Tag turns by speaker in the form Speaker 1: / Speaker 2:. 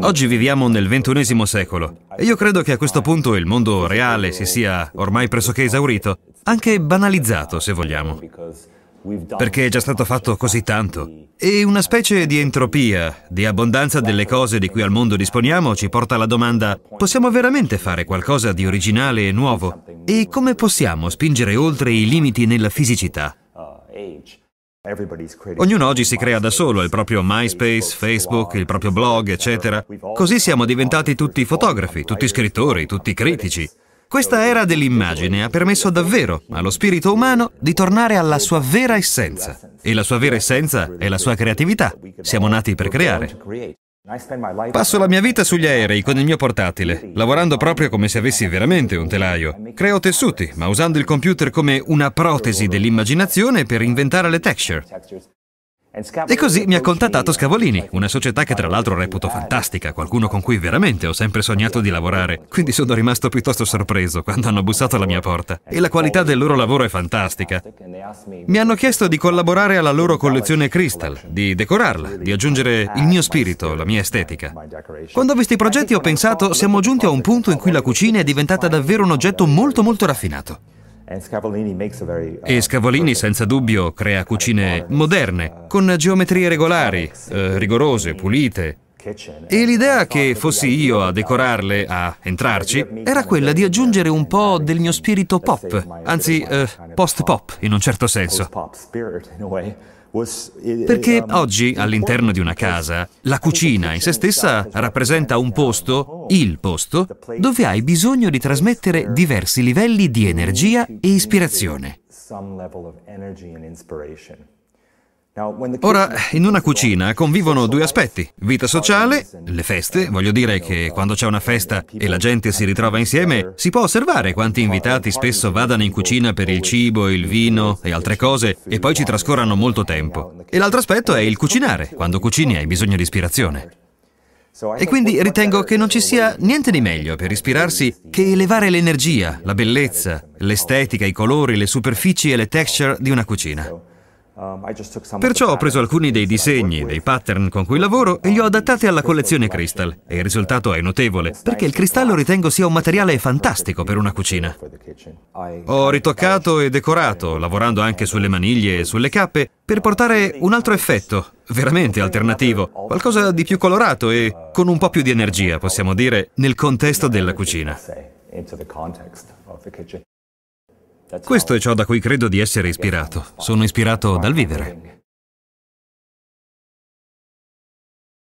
Speaker 1: Oggi viviamo nel ventunesimo secolo e io credo che a questo punto il mondo reale si sia ormai pressoché esaurito, anche banalizzato se vogliamo, perché è già stato fatto così tanto. E una specie di entropia, di abbondanza delle cose di cui al mondo disponiamo ci porta alla domanda, possiamo veramente fare qualcosa di originale e nuovo? E come possiamo spingere oltre i limiti nella fisicità Ognuno oggi si crea da solo il proprio MySpace, Facebook, il proprio blog, eccetera. Così siamo diventati tutti fotografi, tutti scrittori, tutti critici. Questa era dell'immagine ha permesso davvero allo spirito umano di tornare alla sua vera essenza. E la sua vera essenza è la sua creatività. Siamo nati per creare. Passo la mia vita sugli aerei con il mio portatile, lavorando proprio come se avessi veramente un telaio. Creo tessuti, ma usando il computer come una protesi dell'immaginazione per inventare le texture. E così mi ha contattato Scavolini, una società che tra l'altro reputo fantastica, qualcuno con cui veramente ho sempre sognato di lavorare. Quindi sono rimasto piuttosto sorpreso quando hanno bussato alla mia porta. E la qualità del loro lavoro è fantastica. Mi hanno chiesto di collaborare alla loro collezione Crystal, di decorarla, di aggiungere il mio spirito, la mia estetica. Quando ho visto i progetti ho pensato, siamo giunti a un punto in cui la cucina è diventata davvero un oggetto molto molto raffinato. E uh, Scavolini senza dubbio crea cucine moderne, con geometrie regolari, eh, rigorose, pulite, e l'idea che fossi io a decorarle, a entrarci, era quella di aggiungere un po' del mio spirito pop, anzi eh, post-pop in un certo senso. Perché um, oggi all'interno di una casa la cucina in se stessa rappresenta un posto, um, il posto, dove hai bisogno di trasmettere diversi livelli di energia e ispirazione. Ora, in una cucina convivono due aspetti, vita sociale, le feste, voglio dire che quando c'è una festa e la gente si ritrova insieme, si può osservare quanti invitati spesso vadano in cucina per il cibo, il vino e altre cose e poi ci trascorrano molto tempo. E l'altro aspetto è il cucinare, quando cucini hai bisogno di ispirazione. E quindi ritengo che non ci sia niente di meglio per ispirarsi che elevare l'energia, la bellezza, l'estetica, i colori, le superfici e le texture di una cucina. Um, Perciò ho preso alcuni dei disegni, dei pattern con cui lavoro e li ho adattati alla collezione Crystal e il risultato è notevole, perché il cristallo ritengo sia un materiale fantastico per una cucina. Ho ritoccato e decorato, lavorando anche sulle maniglie e sulle cappe, per portare un altro effetto, veramente alternativo, qualcosa di più colorato e con un po' più di energia, possiamo dire, nel contesto della cucina. Questo è ciò da cui credo di essere ispirato. Sono ispirato dal vivere.